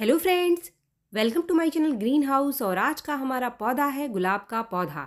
hello friends welcome to my channel green house और आज का हमारा पौधा है गुलाब का पौधा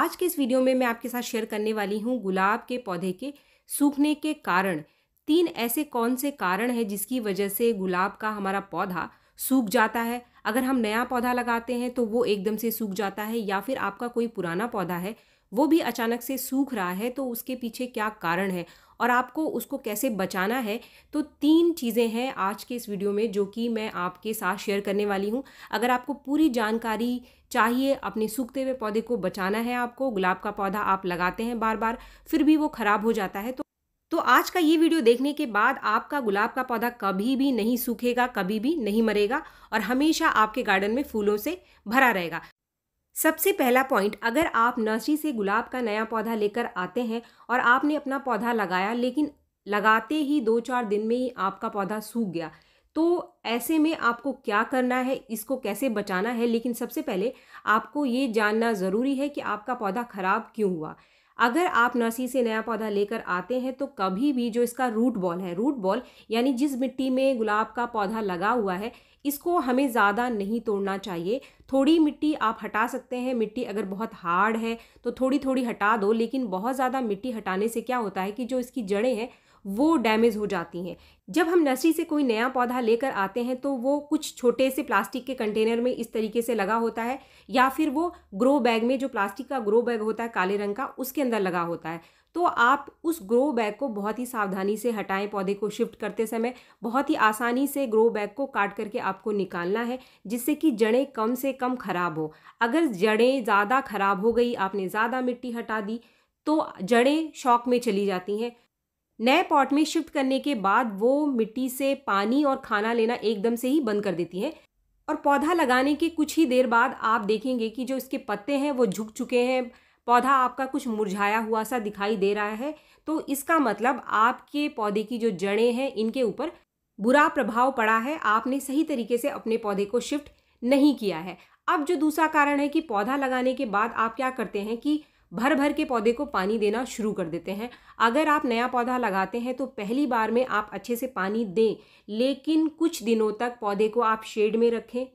आज के इस वीडियो में मैं आपके साथ शेयर करने वाली हूँ गुलाब के पौधे के सूखने के कारण तीन ऐसे कौन से कारण हैं जिसकी वजह से गुलाब का हमारा पौधा सूख जाता है अगर हम नया पौधा लगाते हैं तो वो एकदम से सूख जाता है या फिर आपका कोई पुराना पौधा है वो भी अचानक से सूख रहा है तो उसके पीछे क्या कारण है और आपको उसको कैसे बचाना है तो तीन चीज़ें हैं आज के इस वीडियो में जो कि मैं आपके साथ शेयर करने वाली हूँ अगर आपको पूरी जानकारी चाहिए अपने सूखते हुए पौधे को बचाना है आपको गुलाब का पौधा आप लगाते हैं बार बार फिर भी वो ख़राब हो जाता है तो तो आज का ये वीडियो देखने के बाद आपका गुलाब का पौधा कभी भी नहीं सूखेगा कभी भी नहीं मरेगा और हमेशा आपके गार्डन में फूलों से भरा रहेगा सबसे पहला पॉइंट अगर आप नर्सरी से गुलाब का नया पौधा लेकर आते हैं और आपने अपना पौधा लगाया लेकिन लगाते ही दो चार दिन में ही आपका पौधा सूख गया तो ऐसे में आपको क्या करना है इसको कैसे बचाना है लेकिन सबसे पहले आपको ये जानना ज़रूरी है कि आपका पौधा ख़राब क्यों हुआ अगर आप नर्सरी से नया पौधा लेकर आते हैं तो कभी भी जो इसका रूट बॉल है रूट बॉल यानी जिस मिट्टी में गुलाब का पौधा लगा हुआ है इसको हमें ज़्यादा नहीं तोड़ना चाहिए थोड़ी मिट्टी आप हटा सकते हैं मिट्टी अगर बहुत हार्ड है तो थोड़ी थोड़ी हटा दो लेकिन बहुत ज़्यादा मिट्टी हटाने से क्या होता है कि जो इसकी जड़ें हैं वो डैमेज हो जाती हैं जब हम नर्सरी से कोई नया पौधा लेकर आते हैं तो वो कुछ छोटे से प्लास्टिक के कंटेनर में इस तरीके से लगा होता है या फिर वो ग्रो बैग में जो प्लास्टिक का ग्रो बैग होता है काले रंग का उसके अंदर लगा होता है तो आप उस ग्रो बैग को बहुत ही सावधानी से हटाएं पौधे को शिफ्ट करते समय बहुत ही आसानी से ग्रो बैग को काट करके आपको निकालना है जिससे कि जड़ें कम से कम ख़राब हो अगर जड़ें ज़्यादा ख़राब हो गई आपने ज़्यादा मिट्टी हटा दी तो जड़ें शॉक में चली जाती हैं नए पॉट में शिफ्ट करने के बाद वो मिट्टी से पानी और खाना लेना एकदम से ही बंद कर देती हैं और पौधा लगाने के कुछ ही देर बाद आप देखेंगे कि जो इसके पत्ते हैं वो झुक चुके हैं पौधा आपका कुछ मुरझाया हुआ सा दिखाई दे रहा है तो इसका मतलब आपके पौधे की जो जड़ें हैं इनके ऊपर बुरा प्रभाव पड़ा है आपने सही तरीके से अपने पौधे को शिफ्ट नहीं किया है अब जो दूसरा कारण है कि पौधा लगाने के बाद आप क्या करते हैं कि भर भर के पौधे को पानी देना शुरू कर देते हैं अगर आप नया पौधा लगाते हैं तो पहली बार में आप अच्छे से पानी दें लेकिन कुछ दिनों तक पौधे को आप शेड में रखें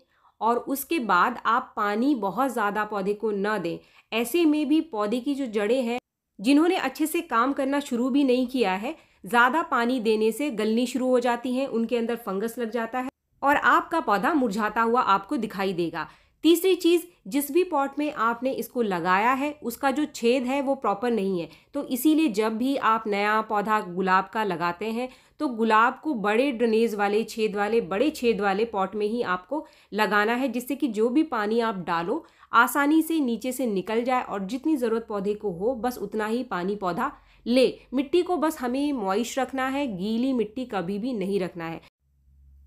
और उसके बाद आप पानी बहुत ज़्यादा पौधे को न दें ऐसे में भी पौधे की जो जड़ें हैं जिन्होंने अच्छे से काम करना शुरू भी नहीं किया है ज़्यादा पानी देने से गलनी शुरू हो जाती हैं उनके अंदर फंगस लग जाता है और आपका पौधा मुरझाता हुआ आपको दिखाई देगा तीसरी चीज़ जिस भी पॉट में आपने इसको लगाया है उसका जो छेद है वो प्रॉपर नहीं है तो इसीलिए जब भी आप नया पौधा गुलाब का लगाते हैं तो गुलाब को बड़े ड्रेनेज वाले छेद वाले बड़े छेद वाले पॉट में ही आपको लगाना है जिससे कि जो भी पानी आप डालो आसानी से नीचे से निकल जाए और जितनी ज़रूरत पौधे को हो बस उतना ही पानी पौधा ले मिट्टी को बस हमें मॉइश रखना है गीली मिट्टी कभी भी नहीं रखना है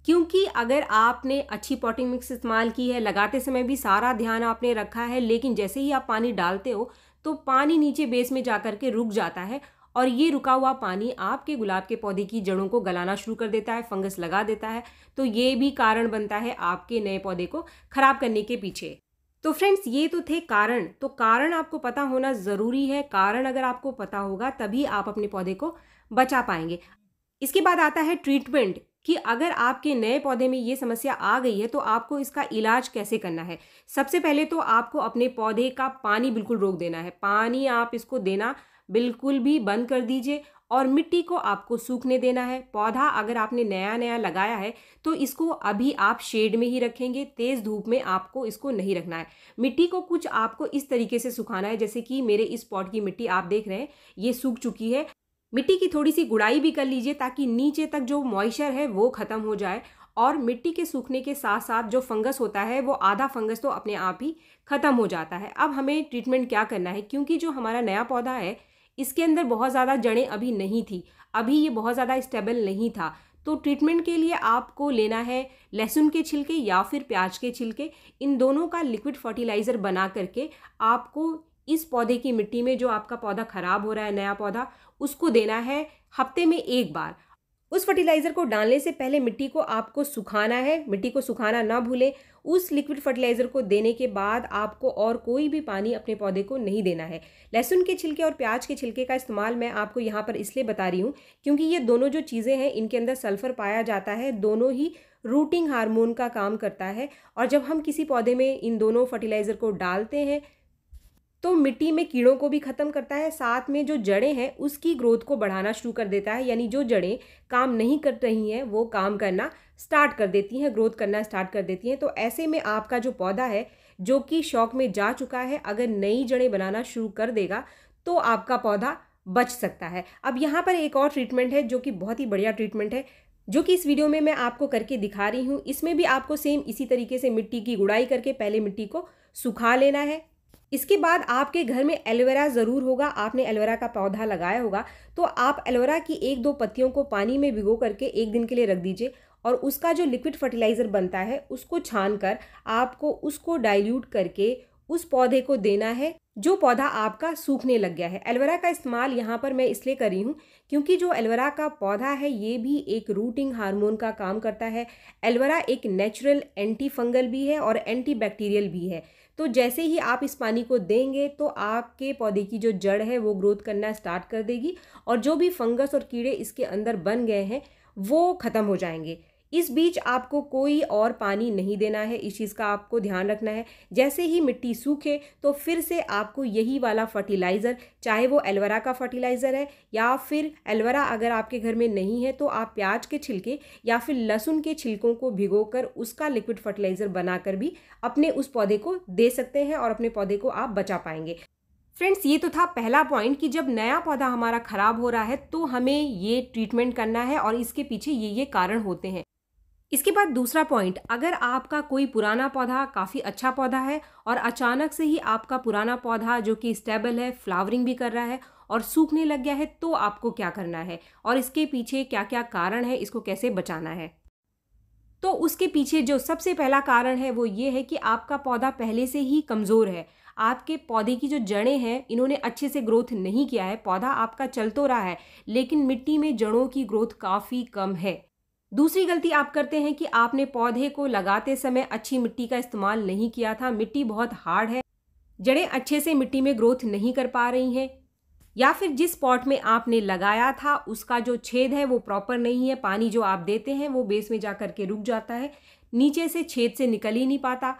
क्योंकि अगर आपने अच्छी पॉटिंग मिक्स इस्तेमाल की है लगाते समय भी सारा ध्यान आपने रखा है लेकिन जैसे ही आप पानी डालते हो तो पानी नीचे बेस में जा कर के रुक जाता है और ये रुका हुआ पानी आपके गुलाब के पौधे की जड़ों को गलाना शुरू कर देता है फंगस लगा देता है तो ये भी कारण बनता है आपके नए पौधे को ख़राब करने के पीछे तो फ्रेंड्स ये तो थे कारण तो कारण आपको पता होना ज़रूरी है कारण अगर आपको पता होगा तभी आप अपने पौधे को बचा पाएंगे इसके बाद आता है ट्रीटमेंट कि अगर आपके नए पौधे में ये समस्या आ गई है तो आपको इसका इलाज कैसे करना है सबसे पहले तो आपको अपने पौधे का पानी बिल्कुल रोक देना है पानी आप इसको देना बिल्कुल भी बंद कर दीजिए और मिट्टी को आपको सूखने देना है पौधा अगर आपने नया नया लगाया है तो इसको अभी आप शेड में ही रखेंगे तेज़ धूप में आपको इसको नहीं रखना है मिट्टी को कुछ आपको इस तरीके से सुखाना है जैसे कि मेरे इस पॉट की मिट्टी आप देख रहे हैं ये सूख चुकी है मिट्टी की थोड़ी सी गुड़ाई भी कर लीजिए ताकि नीचे तक जो मॉइस्चर है वो ख़त्म हो जाए और मिट्टी के सूखने के साथ साथ जो फंगस होता है वो आधा फंगस तो अपने आप ही ख़त्म हो जाता है अब हमें ट्रीटमेंट क्या करना है क्योंकि जो हमारा नया पौधा है इसके अंदर बहुत ज़्यादा जड़ें अभी नहीं थी अभी ये बहुत ज़्यादा स्टेबल नहीं था तो ट्रीटमेंट के लिए आपको लेना है लहसुन के छिलके या फिर प्याज के छिलके इन दोनों का लिक्विड फर्टिलाइज़र बना करके आपको इस पौधे की मिट्टी में जो आपका पौधा ख़राब हो रहा है नया पौधा उसको देना है हफ्ते में एक बार उस फर्टिलाइज़र को डालने से पहले मिट्टी को आपको सुखाना है मिट्टी को सुखाना ना भूलें उस लिक्विड फर्टिलाइज़र को देने के बाद आपको और कोई भी पानी अपने पौधे को नहीं देना है लहसुन के छिलके और प्याज के छिलके का इस्तेमाल मैं आपको यहाँ पर इसलिए बता रही हूँ क्योंकि ये दोनों जो चीज़ें हैं इनके अंदर सल्फर पाया जाता है दोनों ही रूटिंग हार्मोन का काम करता है और जब हम किसी पौधे में इन दोनों फर्टिलाइज़र को डालते हैं तो मिट्टी में कीड़ों को भी ख़त्म करता है साथ में जो जड़ें हैं उसकी ग्रोथ को बढ़ाना शुरू कर देता है यानी जो जड़ें काम नहीं कर रही हैं वो काम करना स्टार्ट कर देती हैं ग्रोथ करना स्टार्ट कर देती हैं तो ऐसे में आपका जो पौधा है जो कि शौक में जा चुका है अगर नई जड़ें बनाना शुरू कर देगा तो आपका पौधा बच सकता है अब यहाँ पर एक और ट्रीटमेंट है जो कि बहुत ही बढ़िया ट्रीटमेंट है जो कि इस वीडियो में मैं आपको करके दिखा रही हूँ इसमें भी आपको सेम इसी तरीके से मिट्टी की गुड़ाई करके पहले मिट्टी को सुखा लेना है इसके बाद आपके घर में एलोवेरा ज़रूर होगा आपने एलोवेरा का पौधा लगाया होगा तो आप एलोवेरा की एक दो पत्तियों को पानी में भिगो करके एक दिन के लिए रख दीजिए और उसका जो लिक्विड फर्टिलाइज़र बनता है उसको छान कर आपको उसको डाइल्यूट करके उस पौधे को देना है जो पौधा आपका सूखने लग गया है एलोवेरा का इस्तेमाल यहाँ पर मैं इसलिए कर रही हूँ क्योंकि जो एलोवेरा का पौधा है ये भी एक रूटिंग हार्मोन का काम करता है एलोवेरा एक नेचुरल एंटी फंगल भी है और एंटी बैक्टीरियल भी है तो जैसे ही आप इस पानी को देंगे तो आपके पौधे की जो जड़ है वो ग्रोथ करना स्टार्ट कर देगी और जो भी फंगस और कीड़े इसके अंदर बन गए हैं वो ख़त्म हो जाएंगे इस बीच आपको कोई और पानी नहीं देना है इस चीज़ का आपको ध्यान रखना है जैसे ही मिट्टी सूखे तो फिर से आपको यही वाला फर्टिलाइज़र चाहे वो एलवेरा का फर्टिलाइज़र है या फिर एलवेरा अगर आपके घर में नहीं है तो आप प्याज के छिलके या फिर लहसुन के छिलकों को कर उसका लिक्विड फर्टिलाइज़र बनाकर भी अपने उस पौधे को दे सकते हैं और अपने पौधे को आप बचा पाएंगे फ्रेंड्स ये तो था पहला पॉइंट कि जब नया पौधा हमारा ख़राब हो रहा है तो हमें ये ट्रीटमेंट करना है और इसके पीछे ये ये कारण होते हैं इसके बाद दूसरा पॉइंट अगर आपका कोई पुराना पौधा काफ़ी अच्छा पौधा है और अचानक से ही आपका पुराना पौधा जो कि स्टेबल है फ्लावरिंग भी कर रहा है और सूखने लग गया है तो आपको क्या करना है और इसके पीछे क्या क्या कारण है इसको कैसे बचाना है तो उसके पीछे जो सबसे पहला कारण है वो ये है कि आपका पौधा पहले से ही कमज़ोर है आपके पौधे की जो जड़ें हैं इन्होंने अच्छे से ग्रोथ नहीं किया है पौधा आपका चल तो रहा है लेकिन मिट्टी में जड़ों की ग्रोथ काफ़ी कम है दूसरी गलती आप करते हैं कि आपने पौधे को लगाते समय अच्छी मिट्टी का इस्तेमाल नहीं किया था मिट्टी बहुत हार्ड है जड़ें अच्छे से मिट्टी में ग्रोथ नहीं कर पा रही हैं या फिर जिस पॉट में आपने लगाया था उसका जो छेद है वो प्रॉपर नहीं है पानी जो आप देते हैं वो बेस में जा कर के रुक जाता है नीचे से छेद से निकल ही नहीं पाता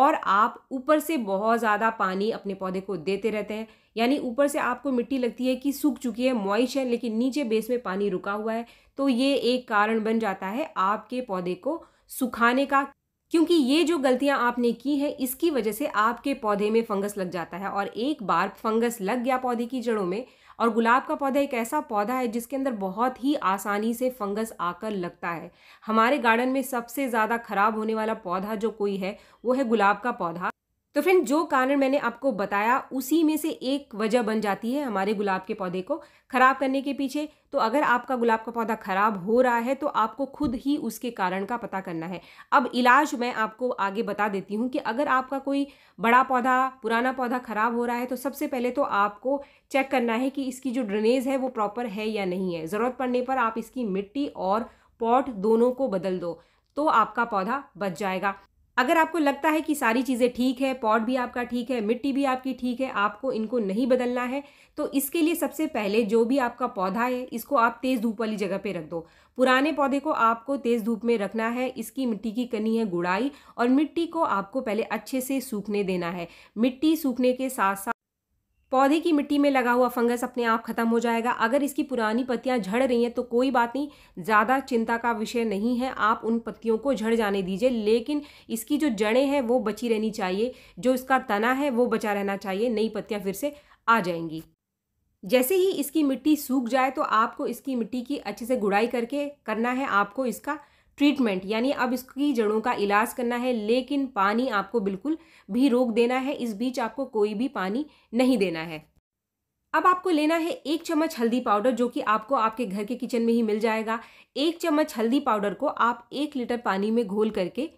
और आप ऊपर से बहुत ज़्यादा पानी अपने पौधे को देते रहते हैं यानी ऊपर से आपको मिट्टी लगती है कि सूख चुकी है मॉइश है लेकिन नीचे बेस में पानी रुका हुआ है तो ये एक कारण बन जाता है आपके पौधे को सुखाने का क्योंकि ये जो गलतियां आपने की हैं इसकी वजह से आपके पौधे में फंगस लग जाता है और एक बार फंगस लग गया पौधे की जड़ों में और गुलाब का पौधा एक ऐसा पौधा है जिसके अंदर बहुत ही आसानी से फंगस आकर लगता है हमारे गार्डन में सबसे ज़्यादा खराब होने वाला पौधा जो कोई है वो है गुलाब का पौधा तो फ्रेंड जो कारण मैंने आपको बताया उसी में से एक वजह बन जाती है हमारे गुलाब के पौधे को ख़राब करने के पीछे तो अगर आपका गुलाब का पौधा ख़राब हो रहा है तो आपको खुद ही उसके कारण का पता करना है अब इलाज मैं आपको आगे बता देती हूँ कि अगर आपका कोई बड़ा पौधा पुराना पौधा ख़राब हो रहा है तो सबसे पहले तो आपको चेक करना है कि इसकी जो ड्रेनेज है वो प्रॉपर है या नहीं है ज़रूरत पड़ने पर आप इसकी मिट्टी और पॉट दोनों को बदल दो तो आपका पौधा बच जाएगा अगर आपको लगता है कि सारी चीज़ें ठीक है पॉट भी आपका ठीक है मिट्टी भी आपकी ठीक है आपको इनको नहीं बदलना है तो इसके लिए सबसे पहले जो भी आपका पौधा है इसको आप तेज़ धूप वाली जगह पे रख दो पुराने पौधे को आपको तेज़ धूप में रखना है इसकी मिट्टी की कनी है गुड़ाई और मिट्टी को आपको पहले अच्छे से सूखने देना है मिट्टी सूखने के साथ साथ पौधे की मिट्टी में लगा हुआ फंगस अपने आप खत्म हो जाएगा अगर इसकी पुरानी पत्तियां झड़ रही हैं तो कोई बात नहीं ज़्यादा चिंता का विषय नहीं है आप उन पत्तियों को झड़ जाने दीजिए लेकिन इसकी जो जड़ें हैं वो बची रहनी चाहिए जो इसका तना है वो बचा रहना चाहिए नई पत्तियाँ फिर से आ जाएंगी जैसे ही इसकी मिट्टी सूख जाए तो आपको इसकी मिट्टी की अच्छे से गुड़ाई करके करना है आपको इसका ट्रीटमेंट यानी अब इसकी जड़ों का इलाज करना है लेकिन पानी आपको बिल्कुल भी रोक देना है इस बीच आपको कोई भी पानी नहीं देना है अब आपको लेना है एक चम्मच हल्दी पाउडर जो कि आपको आपके घर के किचन में ही मिल जाएगा एक चम्मच हल्दी पाउडर को आप एक लीटर पानी में घोल करके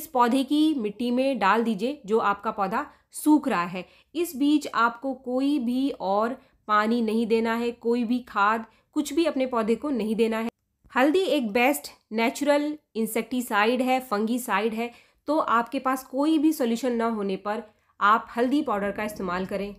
इस पौधे की मिट्टी में डाल दीजिए जो आपका पौधा सूख रहा है इस बीच आपको कोई भी और पानी नहीं देना है कोई भी खाद कुछ भी अपने पौधे को नहीं देना है हल्दी एक बेस्ट नेचुरल इंसेक्टिसाइड है फंगीसाइड है तो आपके पास कोई भी सोल्यूशन ना होने पर आप हल्दी पाउडर का इस्तेमाल करें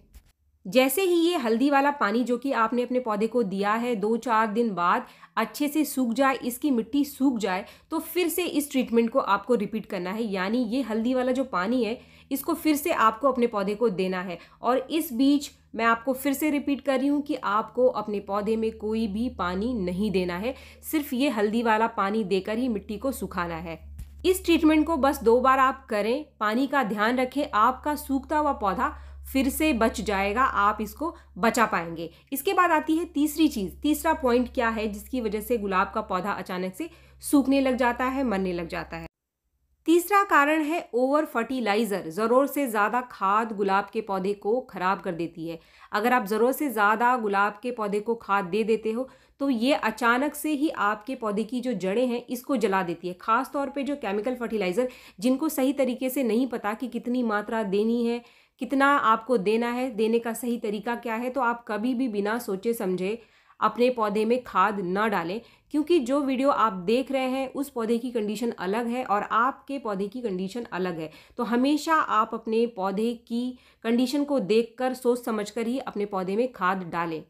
जैसे ही ये हल्दी वाला पानी जो कि आपने अपने पौधे को दिया है दो चार दिन बाद अच्छे से सूख जाए इसकी मिट्टी सूख जाए तो फिर से इस ट्रीटमेंट को आपको रिपीट करना है यानी ये हल्दी वाला जो पानी है इसको फिर से आपको अपने पौधे को देना है और इस बीच मैं आपको फिर से रिपीट कर रही हूँ कि आपको अपने पौधे में कोई भी पानी नहीं देना है सिर्फ ये हल्दी वाला पानी देकर ही मिट्टी को सुखाना है इस ट्रीटमेंट को बस दो बार आप करें पानी का ध्यान रखें आपका सूखता हुआ पौधा फिर से बच जाएगा आप इसको बचा पाएंगे इसके बाद आती है तीसरी चीज़ तीसरा पॉइंट क्या है जिसकी वजह से गुलाब का पौधा अचानक से सूखने लग जाता है मरने लग जाता है तीसरा कारण है ओवर फर्टिलाइज़र ज़रूर से ज़्यादा खाद गुलाब के पौधे को ख़राब कर देती है अगर आप ज़रूर से ज़्यादा गुलाब के पौधे को खाद दे देते हो तो ये अचानक से ही आपके पौधे की जो जड़ें हैं इसको जला देती है ख़ास तौर पे जो केमिकल फर्टिलाइज़र जिनको सही तरीके से नहीं पता कि कितनी मात्रा देनी है कितना आपको देना है देने का सही तरीका क्या है तो आप कभी भी बिना सोचे समझे अपने पौधे में खाद ना डालें क्योंकि जो वीडियो आप देख रहे हैं उस पौधे की कंडीशन अलग है और आपके पौधे की कंडीशन अलग है तो हमेशा आप अपने पौधे की कंडीशन को देखकर सोच समझकर ही अपने पौधे में खाद डालें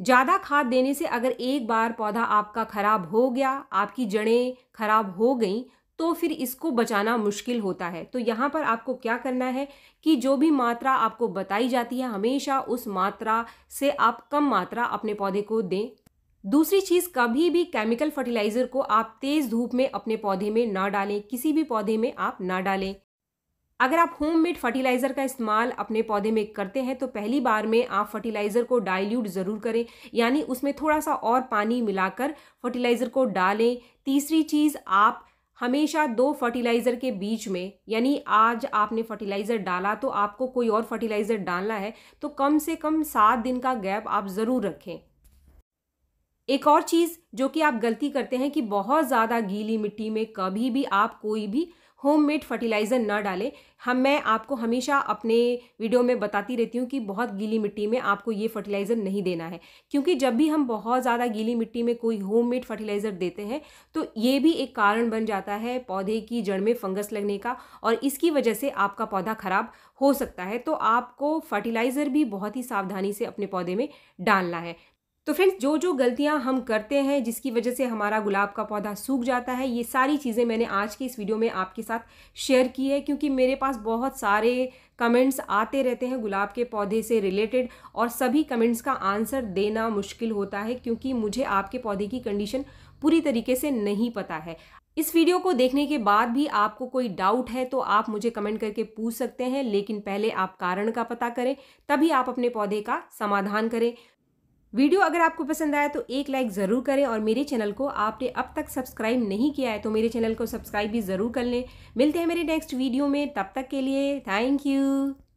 ज़्यादा खाद देने से अगर एक बार पौधा आपका खराब हो गया आपकी जड़ें खराब हो गई तो फिर इसको बचाना मुश्किल होता है तो यहाँ पर आपको क्या करना है कि जो भी मात्रा आपको बताई जाती है हमेशा उस मात्रा से आप कम मात्रा अपने पौधे को दें दूसरी चीज़ कभी भी केमिकल फर्टिलाइज़र को आप तेज़ धूप में अपने पौधे में ना डालें किसी भी पौधे में आप ना डालें अगर आप होममेड फर्टिलाइज़र का इस्तेमाल अपने पौधे में करते हैं तो पहली बार में आप फर्टिलाइज़र को डाइल्यूट ज़रूर करें यानी उसमें थोड़ा सा और पानी मिलाकर फर्टिलाइज़र को डालें तीसरी चीज़ आप हमेशा दो फर्टिलाइज़र के बीच में यानी आज आपने फर्टिलाइज़र डाला तो आपको कोई और फर्टिलाइज़र डालना है तो कम से कम सात दिन का गैप आप ज़रूर रखें एक और चीज़ जो कि आप गलती करते हैं कि बहुत ज़्यादा गीली मिट्टी में कभी भी आप कोई भी होममेड फर्टिलाइज़र ना डालें हम मैं आपको हमेशा अपने वीडियो में बताती रहती हूँ कि बहुत गीली मिट्टी में आपको ये फर्टिलाइज़र नहीं देना है क्योंकि जब भी हम बहुत ज़्यादा गीली मिट्टी में कोई होममेड फर्टिलाइज़र देते हैं तो ये भी एक कारण बन जाता है पौधे की जड़ में फंगस लगने का और इसकी वजह से आपका पौधा ख़राब हो सकता है तो आपको फर्टिलाइज़र भी बहुत ही सावधानी से अपने पौधे में डालना है तो फ्रेंड्स जो जो गलतियां हम करते हैं जिसकी वजह से हमारा गुलाब का पौधा सूख जाता है ये सारी चीज़ें मैंने आज के इस वीडियो में आपके साथ शेयर की है क्योंकि मेरे पास बहुत सारे कमेंट्स आते रहते हैं गुलाब के पौधे से रिलेटेड और सभी कमेंट्स का आंसर देना मुश्किल होता है क्योंकि मुझे आपके पौधे की कंडीशन पूरी तरीके से नहीं पता है इस वीडियो को देखने के बाद भी आपको कोई डाउट है तो आप मुझे कमेंट करके पूछ सकते हैं लेकिन पहले आप कारण का पता करें तभी आप अपने पौधे का समाधान करें वीडियो अगर आपको पसंद आया तो एक लाइक ज़रूर करें और मेरे चैनल को आपने अब तक सब्सक्राइब नहीं किया है तो मेरे चैनल को सब्सक्राइब भी ज़रूर कर लें मिलते हैं मेरे नेक्स्ट वीडियो में तब तक के लिए थैंक यू